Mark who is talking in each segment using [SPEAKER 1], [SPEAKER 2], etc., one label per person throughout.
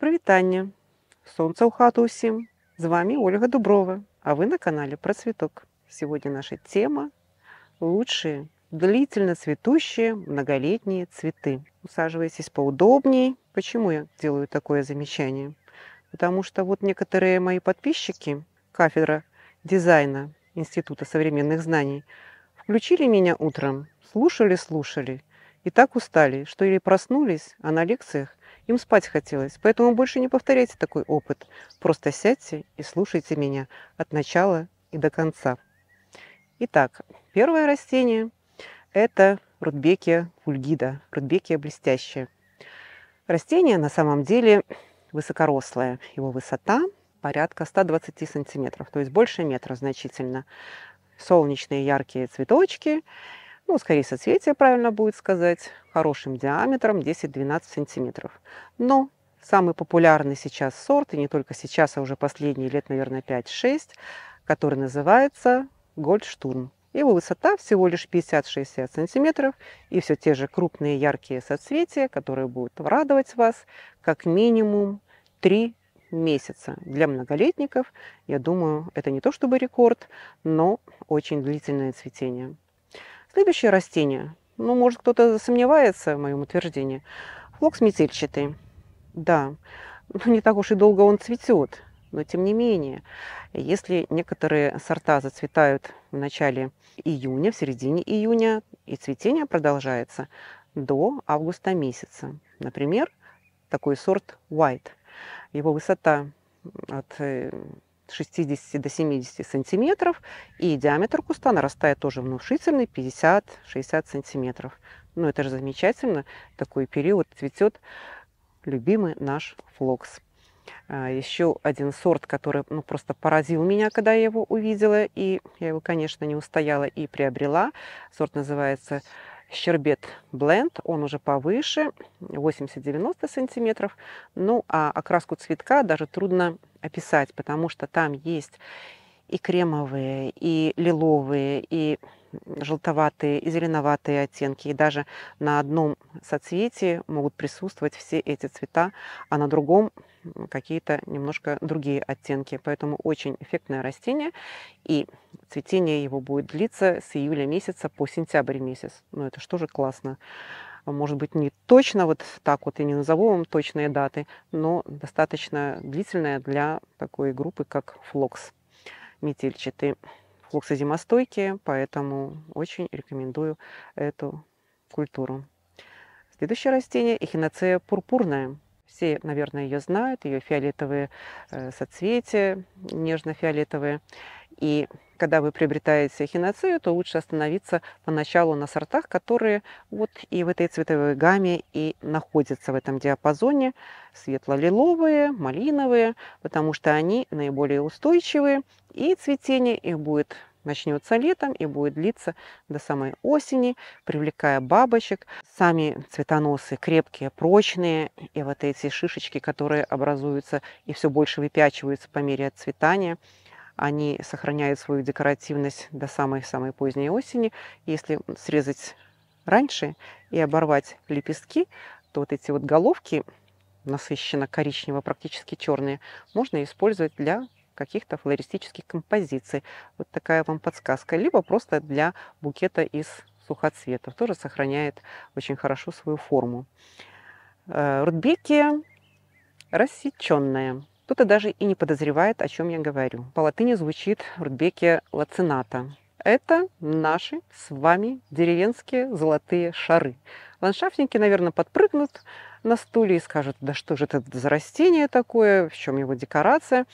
[SPEAKER 1] Привітання! Солнце у хату усім! З вами Ольга Дуброва, а вы на канале Про цветок. Сегодня наша тема лучшие длительно цветущие многолетние цветы. Усаживайтесь поудобней. Почему я делаю такое замечание? Потому что вот некоторые мои подписчики, кафедра дизайна Института современных знаний, включили меня утром, слушали-слушали и так устали, что или проснулись, а на лекциях им спать хотелось, поэтому больше не повторяйте такой опыт. Просто сядьте и слушайте меня от начала и до конца. Итак, первое растение – это рудбекия фульгида, рудбекия блестящая. Растение на самом деле высокорослое. Его высота порядка 120 сантиметров, то есть больше метра значительно. Солнечные яркие цветочки – ну, скорее соцветия, правильно будет сказать, хорошим диаметром 10-12 сантиметров. Но самый популярный сейчас сорт, и не только сейчас, а уже последние лет, наверное, 5-6, который называется Гольдштурм. Его высота всего лишь 50-60 сантиметров, и все те же крупные яркие соцветия, которые будут радовать вас как минимум 3 месяца. Для многолетников, я думаю, это не то чтобы рекорд, но очень длительное цветение. Следующее растение. Ну, может, кто-то сомневается в моем утверждении. Флокс метельчатый. Да, ну, не так уж и долго он цветет. Но тем не менее, если некоторые сорта зацветают в начале июня, в середине июня, и цветение продолжается до августа месяца. Например, такой сорт White. Его высота от э, 60 до 70 сантиметров, и диаметр куста нарастает тоже внушительный 50-60 сантиметров. Ну, это же замечательно, такой период цветет любимый наш флокс. А, еще один сорт, который ну, просто поразил меня, когда я его увидела, и я его, конечно, не устояла и приобрела. Сорт называется Щербет бленд, он уже повыше, 80-90 сантиметров. Ну, а окраску цветка даже трудно описать, потому что там есть и кремовые, и лиловые, и желтоватые, и зеленоватые оттенки. И даже на одном соцветии могут присутствовать все эти цвета, а на другом какие-то немножко другие оттенки. Поэтому очень эффектное растение, и цветение его будет длиться с июля месяца по сентябрь месяц. Ну это что же классно. А, может быть, не точно вот так вот, я не назову вам точные даты, но достаточно длительная для такой группы, как флокс метельчатый. Флоксы зимостойкие, поэтому очень рекомендую эту культуру. Следующее растение – эхиноцея пурпурная. Все, наверное, ее знают, ее фиолетовые э, соцветия, нежно-фиолетовые. И когда вы приобретаете хиноцею, то лучше остановиться поначалу на сортах, которые вот и в этой цветовой гамме и находятся в этом диапазоне. Светло-лиловые, малиновые, потому что они наиболее устойчивые. И цветение их будет начнется летом и будет длиться до самой осени, привлекая бабочек. Сами цветоносы крепкие, прочные, и вот эти шишечки, которые образуются и все больше выпячиваются по мере отцветания – они сохраняют свою декоративность до самой-самой поздней осени. Если срезать раньше и оборвать лепестки, то вот эти вот головки, насыщенно коричнево, практически черные, можно использовать для каких-то флористических композиций. Вот такая вам подсказка. Либо просто для букета из сухоцветов. Тоже сохраняет очень хорошо свою форму. Э, Рудбекия рассеченная. Кто-то даже и не подозревает, о чем я говорю. По латыни звучит в Рудбеке лацината. Это наши с вами деревенские золотые шары. Ландшафтники, наверное, подпрыгнут на стуле и скажут, да что же это за растение такое, в чем его декорация.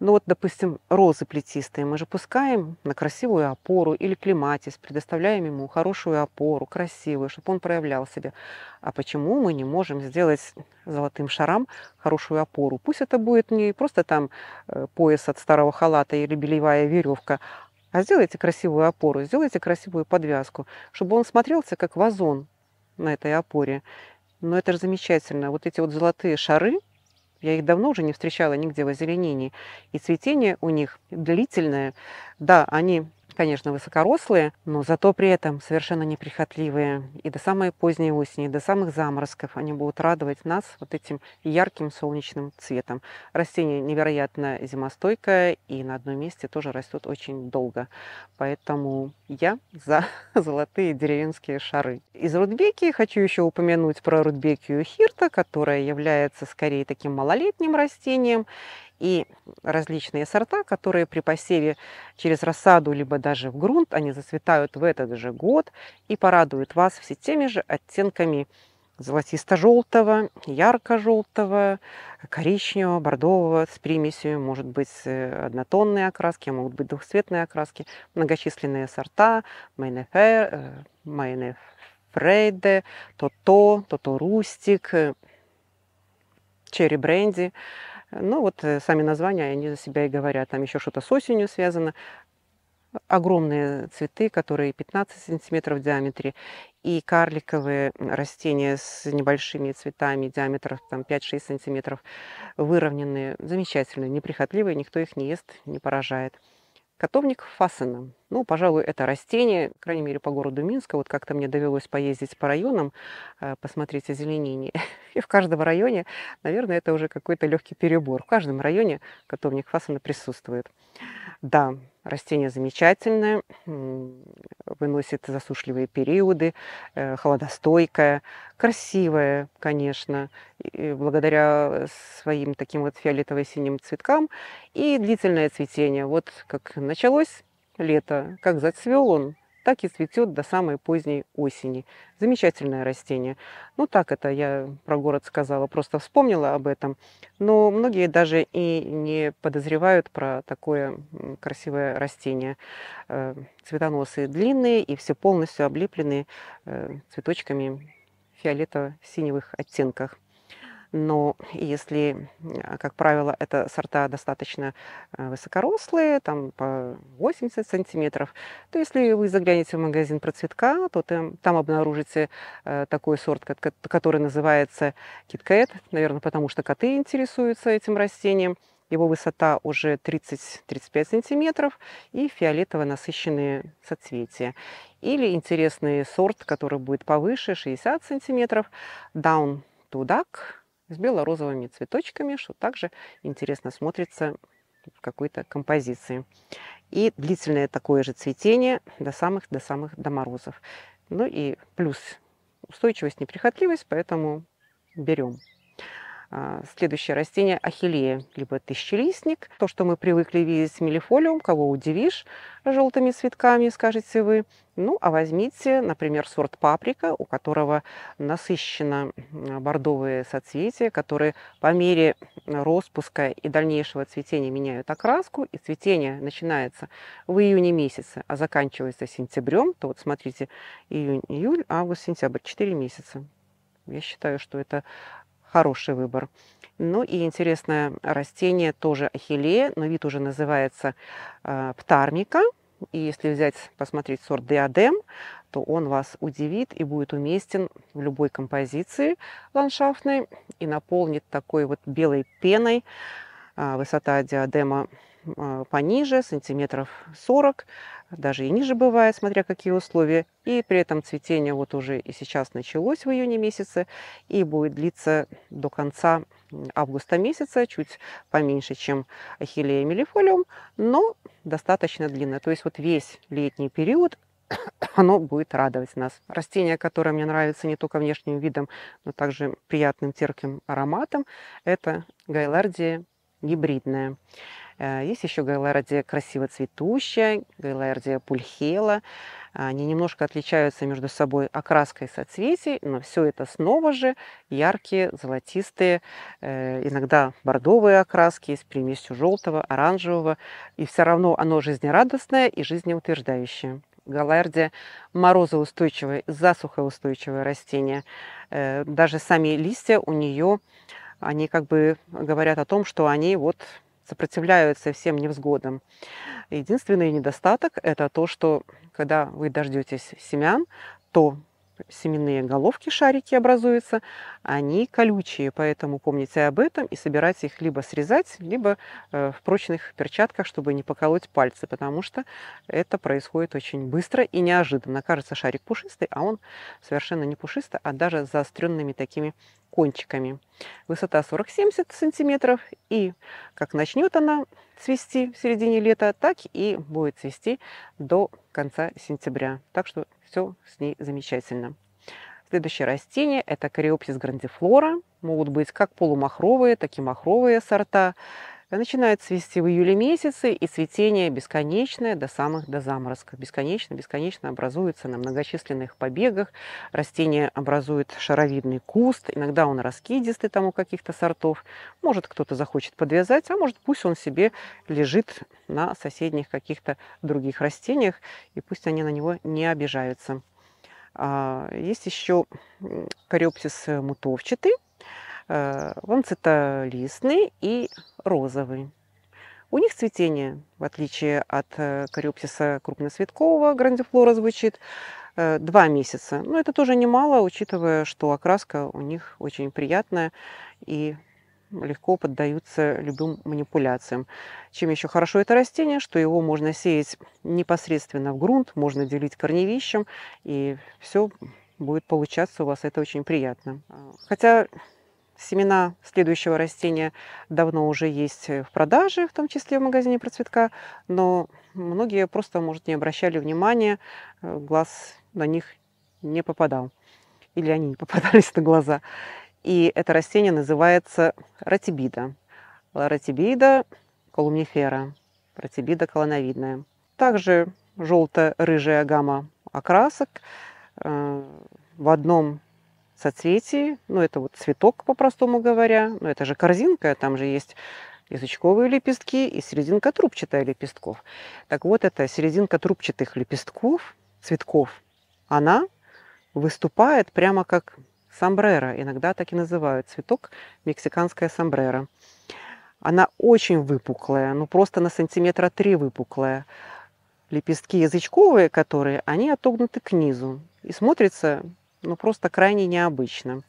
[SPEAKER 1] Ну вот, допустим, розы плетистые мы же пускаем на красивую опору или клематис, предоставляем ему хорошую опору, красивую, чтобы он проявлял себя. А почему мы не можем сделать золотым шарам хорошую опору? Пусть это будет не просто там э, пояс от старого халата или белевая веревка, а сделайте красивую опору, сделайте красивую подвязку, чтобы он смотрелся как вазон на этой опоре. Но это же замечательно. Вот эти вот золотые шары – я их давно уже не встречала нигде в озеленении. И цветение у них длительное. Да, они конечно, высокорослые, но зато при этом совершенно неприхотливые. И до самой поздней осени, до самых заморозков они будут радовать нас вот этим ярким солнечным цветом. Растение невероятно зимостойкое и на одном месте тоже растет очень долго. Поэтому я за золотые деревенские шары. Из рудбеки хочу еще упомянуть про рудбекию хирта, которая является скорее таким малолетним растением и различные сорта, которые при посеве через рассаду либо даже в грунт, они зацветают в этот же год и порадуют вас все теми же оттенками золотисто-желтого, ярко-желтого, коричневого, бордового с примесью. Может быть э, однотонные окраски, могут быть двухцветные окраски, многочисленные сорта, майнефер, э, майнефрейде, тото, тото рустик, черри бренди. -то, ну вот э, сами названия, они за себя и говорят. Там еще что-то с осенью связано. Огромные цветы, которые 15 сантиметров в диаметре, и карликовые растения с небольшими цветами диаметров там, 5-6 сантиметров, выровненные, замечательные, неприхотливые, никто их не ест, не поражает. Котовник фасаном. Ну, пожалуй, это растение, крайней мере, по городу Минска. Вот как-то мне довелось поездить по районам, э, посмотреть озеленение. И в каждом районе, наверное, это уже какой-то легкий перебор. В каждом районе котовник фасана присутствует. Да, растение замечательное, выносит засушливые периоды, э, холодостойкое, красивое, конечно, благодаря своим таким вот фиолетово-синим цветкам. И длительное цветение. Вот как началось Лето, Как зацвел он, так и цветет до самой поздней осени. Замечательное растение. Ну, так это я про город сказала, просто вспомнила об этом. Но многие даже и не подозревают про такое красивое растение. Э, цветоносы длинные и все полностью облеплены э, цветочками фиолетово-синевых оттенках но если, а, как правило, это сорта достаточно э, высокорослые, там по 80 сантиметров, то если вы заглянете в магазин процветка, то там, там обнаружите э, такой сорт, который называется киткэт, наверное, потому что коты интересуются этим растением. Его высота уже 30-35 сантиметров и фиолетово насыщенные соцветия. Или интересный сорт, который будет повыше, 60 сантиметров, Down to Duck, с бело-розовыми цветочками, что также интересно смотрится в какой-то композиции. И длительное такое же цветение до самых, до самых, до морозов. Ну и плюс устойчивость, неприхотливость, поэтому берем. А, следующее растение – ахиллея, либо тысячелистник. То, что мы привыкли видеть мелифолиум, кого удивишь желтыми цветками, скажете вы. Ну, а возьмите, например, сорт паприка, у которого насыщено бордовые соцветия, которые по мере распуска и дальнейшего цветения меняют окраску, и цветение начинается в июне месяце, а заканчивается сентябрем. То вот смотрите, июнь, июль, август, сентябрь, 4 месяца. Я считаю, что это хороший выбор. Ну и интересное растение, тоже ахиллея, но вид уже называется э, а, птарника. И если взять, посмотреть сорт диадем, то он вас удивит и будет уместен в любой композиции ландшафтной и наполнит такой вот белой пеной. А, высота диадема а, пониже, сантиметров 40, даже и ниже бывает, смотря какие условия. И при этом цветение вот уже и сейчас началось в июне месяце и будет длиться до конца августа месяца, чуть поменьше, чем ахиллея мелифолиум, но достаточно длинное. То есть вот весь летний период оно будет радовать нас. Растение, которое мне нравится не только внешним видом, но также приятным терким ароматом, это гайлардия гибридная. Э, есть еще гайлардия красиво цветущая, гайлардия пульхела. Они немножко отличаются между собой окраской соцветий, но все это снова же яркие, золотистые, э, иногда бордовые окраски с примесью желтого, оранжевого. И все равно оно жизнерадостное и жизнеутверждающее. Галардия морозоустойчивое, засухоустойчивое растение. Э, даже сами листья у нее они как бы говорят о том, что они вот сопротивляются всем невзгодам. Единственный недостаток – это то, что когда вы дождетесь семян, то семенные головки, шарики образуются, они колючие, поэтому помните об этом и собирайте их либо срезать, либо э, в прочных перчатках, чтобы не поколоть пальцы, потому что это происходит очень быстро и неожиданно. Кажется, шарик пушистый, а он совершенно не пушистый, а даже заостренными такими кончиками. Высота 40-70 сантиметров. И как начнет она цвести в середине лета, так и будет цвести до конца сентября. Так что все с ней замечательно. Следующее растение – это кориопсис грандифлора. Могут быть как полумахровые, так и махровые сорта начинает цвести в июле месяце, и цветение бесконечное до самых до заморозков. Бесконечно-бесконечно образуется на многочисленных побегах. Растение образует шаровидный куст, иногда он раскидистый там у каких-то сортов. Может, кто-то захочет подвязать, а может, пусть он себе лежит на соседних каких-то других растениях, и пусть они на него не обижаются. А, есть еще кориопсис мутовчатый, э, он цитолистный и розовый. У них цветение, в отличие от э, кариопсиса крупноцветкового, грандифлора звучит, э, два месяца. Но это тоже немало, учитывая, что окраска у них очень приятная и легко поддаются любым манипуляциям. Чем еще хорошо это растение, что его можно сеять непосредственно в грунт, можно делить корневищем, и все будет получаться у вас. Это очень приятно. Хотя Семена следующего растения давно уже есть э, в продаже, в том числе в магазине «Процветка», но многие просто, может, не обращали внимания, э, глаз на них не попадал. Или они не попадались на глаза. И это растение называется ратибида. Ратибида колумнифера, ратибида колоновидная. Также желто-рыжая гамма окрасок. Э, в одном соцветий. Ну, это вот цветок, по-простому говоря. Но ну, это же корзинка, там же есть язычковые лепестки и серединка трубчатая лепестков. Так вот, эта серединка трубчатых лепестков, цветков, она выступает прямо как сомбрера. Иногда так и называют цветок мексиканская сомбрера. Она очень выпуклая, ну просто на сантиметра три выпуклая. Лепестки язычковые, которые, они отогнуты к низу. И смотрится ну, просто крайне необычно.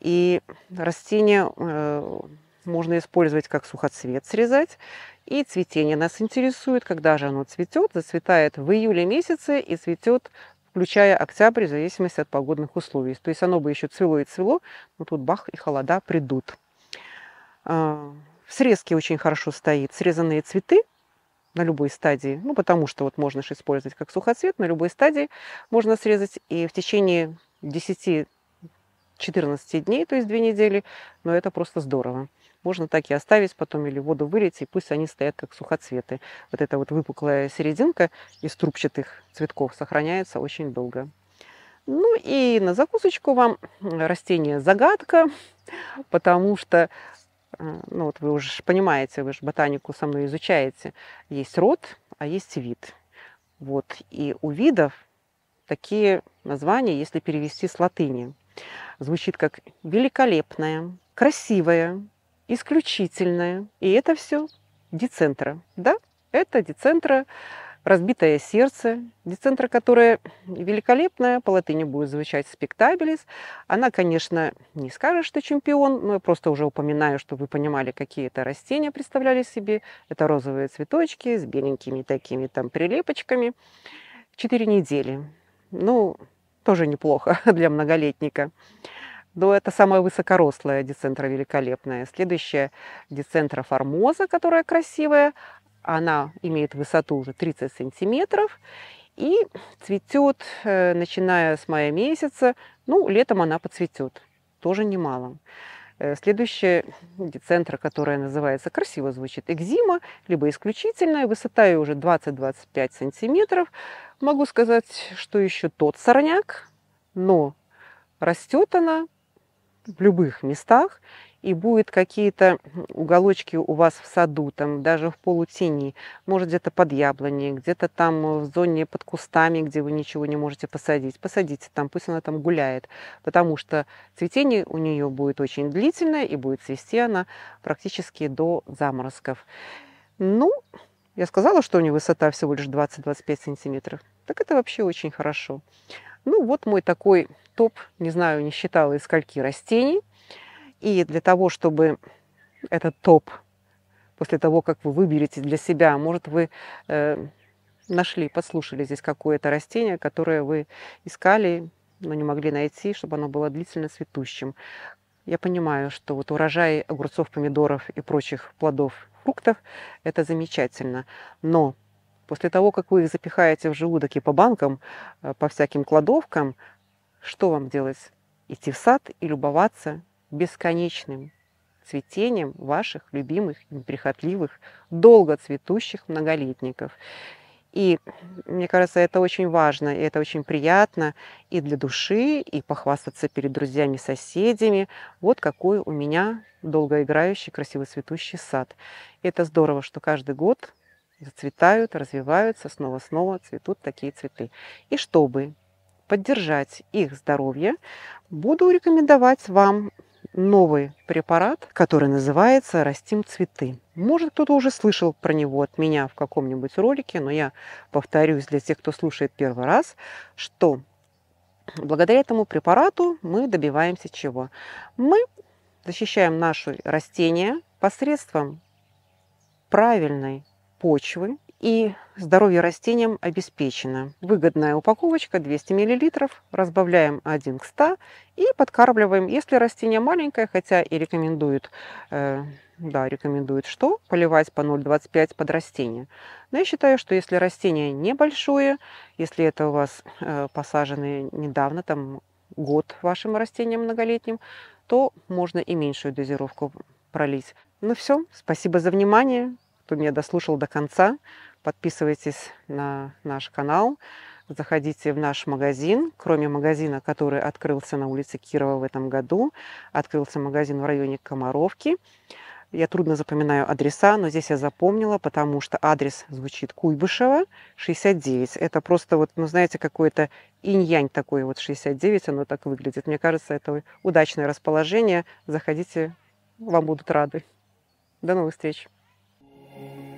[SPEAKER 1] И растение э, можно использовать как сухоцвет, срезать. И цветение нас интересует, когда же оно цветет. Зацветает в июле месяце и цветет, включая октябрь, в зависимости от погодных условий. То есть оно бы еще цвело и цвело, но тут бах и холода придут. Э, в срезке очень хорошо стоит срезанные цветы – на любой стадии, ну, потому что вот можно же использовать как сухоцвет, на любой стадии можно срезать, и в течение 10-14 дней, то есть 2 недели, но это просто здорово. Можно так и оставить потом или воду вылить, и пусть они стоят как сухоцветы. Вот эта вот выпуклая серединка из трубчатых цветков сохраняется очень долго. Ну и на закусочку вам растение загадка, потому что ну вот вы уже понимаете, вы же ботанику со мной изучаете, есть род, а есть вид. Вот. И у видов такие названия, если перевести с латыни, звучит как великолепное, красивое, исключительное. И это все децентра. Да, это децентра разбитое сердце, децентра, которая великолепная, по латыни будет звучать спектабелис. Она, конечно, не скажет, что чемпион, но я просто уже упоминаю, что вы понимали, какие это растения представляли себе. Это розовые цветочки с беленькими такими там прилепочками. Четыре недели. Ну, тоже неплохо для многолетника. Но это самая высокорослая децентра великолепная. Следующая децентра формоза, которая красивая она имеет высоту уже 30 сантиметров и цветет, э, начиная с мая месяца. Ну, летом она подцветет, тоже немало. Э, следующая центра, которая называется, красиво звучит, экзима, либо исключительная, высота ее уже 20-25 сантиметров. Могу сказать, что еще тот сорняк, но растет она в любых местах и будет какие-то уголочки у вас в саду, там даже в полутени, может где-то под яблони, где-то там в зоне под кустами, где вы ничего не можете посадить, посадите там, пусть она там гуляет, потому что цветение у нее будет очень длительное и будет цвести она практически до заморозков. Ну, я сказала, что у нее высота всего лишь 20-25 сантиметров. Так это вообще очень хорошо. Ну, вот мой такой топ, не знаю, не считала из скольки растений – и для того, чтобы этот топ, после того, как вы выберете для себя, может, вы э, нашли, послушали здесь какое-то растение, которое вы искали, но не могли найти, чтобы оно было длительно цветущим. Я понимаю, что вот урожай огурцов, помидоров и прочих плодов, фруктов – это замечательно. Но после того, как вы их запихаете в желудок и по банкам, э, по всяким кладовкам, что вам делать? Идти в сад и любоваться бесконечным цветением ваших любимых, неприхотливых, долго цветущих многолетников. И мне кажется, это очень важно, и это очень приятно и для души, и похвастаться перед друзьями, соседями. Вот какой у меня долгоиграющий, красиво цветущий сад. И это здорово, что каждый год зацветают, развиваются, снова-снова цветут такие цветы. И чтобы поддержать их здоровье, буду рекомендовать вам новый препарат, который называется «Растим цветы». Может, кто-то уже слышал про него от меня в каком-нибудь ролике, но я повторюсь для тех, кто слушает первый раз, что благодаря этому препарату мы добиваемся чего? Мы защищаем наши растения посредством правильной почвы и здоровье растениям обеспечено. Выгодная упаковочка 200 мл, разбавляем 1 к 100 и подкармливаем. Если растение маленькое, хотя и рекомендуют, э, да, рекомендуют что? Поливать по 0,25 под растение. Но я считаю, что если растение небольшое, если это у вас э, посаженное недавно, там год вашим растениям многолетним, то можно и меньшую дозировку пролить. Ну все, спасибо за внимание, кто меня дослушал до конца. Подписывайтесь на наш канал, заходите в наш магазин. Кроме магазина, который открылся на улице Кирова в этом году, открылся магазин в районе Комаровки. Я трудно запоминаю адреса, но здесь я запомнила, потому что адрес звучит Куйбышева, 69. Это просто вот, ну знаете, какой-то инь-янь такой вот 69, оно так выглядит. Мне кажется, это удачное расположение. Заходите, вам будут рады. До новых встреч! thank you